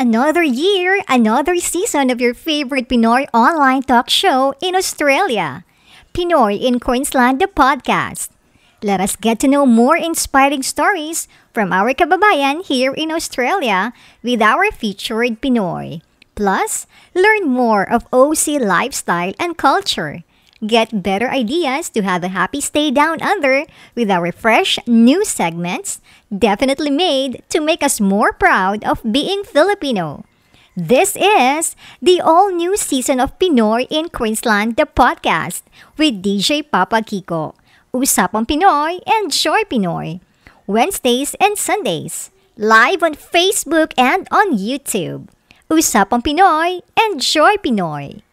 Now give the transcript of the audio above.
Another year, another season of your favorite Pinoy online talk show in Australia. Pinoy in Queensland, the podcast. Let us get to know more inspiring stories from our kababayan here in Australia with our featured Pinoy. Plus, learn more of OC lifestyle and culture. Get better ideas to have a happy stay down under with our fresh new segments, definitely made to make us more proud of being Filipino. This is the all new season of Pinoy in Queensland, the podcast with DJ Papa Kiko. Usapang Pinoy and Joy Pinoy. Wednesdays and Sundays. Live on Facebook and on YouTube. Usapang Pinoy and Joy Pinoy.